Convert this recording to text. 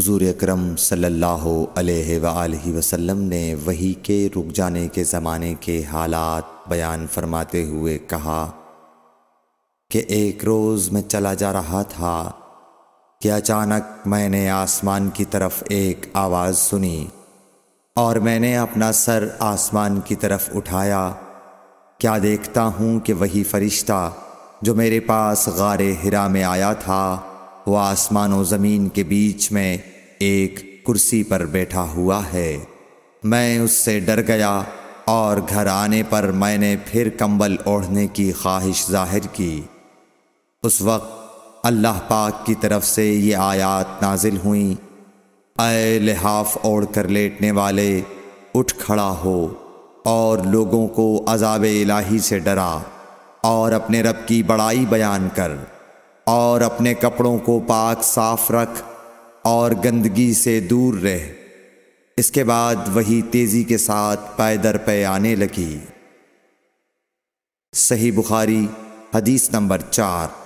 हजूर अक्रम सल्लल्लाहु वसल्लम ने वही के रुक जाने के ज़माने के हालात बयान फरमाते हुए कहा कि एक रोज़ मैं चला जा रहा था कि अचानक मैंने आसमान की तरफ एक आवाज़ सुनी और मैंने अपना सर आसमान की तरफ उठाया क्या देखता हूँ कि वही फ़रिश्ता जो मेरे पास गार हिरा में आया था वह आसमान व ज़मीन के बीच में एक कुर्सी पर बैठा हुआ है मैं उससे डर गया और घर आने पर मैंने फिर कंबल ओढ़ने की ख्वाहिश जाहिर की उस वक्त अल्लाह पाक की तरफ से ये आयात नाजिल हुई अय लिहाफ ओढ़ कर लेटने वाले उठ खड़ा हो और लोगों को अजाब इलाही से डरा और अपने रब की बड़ाई बयान कर और अपने कपड़ों को पाक साफ रख और गंदगी से दूर रह इसके बाद वही तेज़ी के साथ पैदर पे आने लगी सही बुखारी हदीस नंबर चार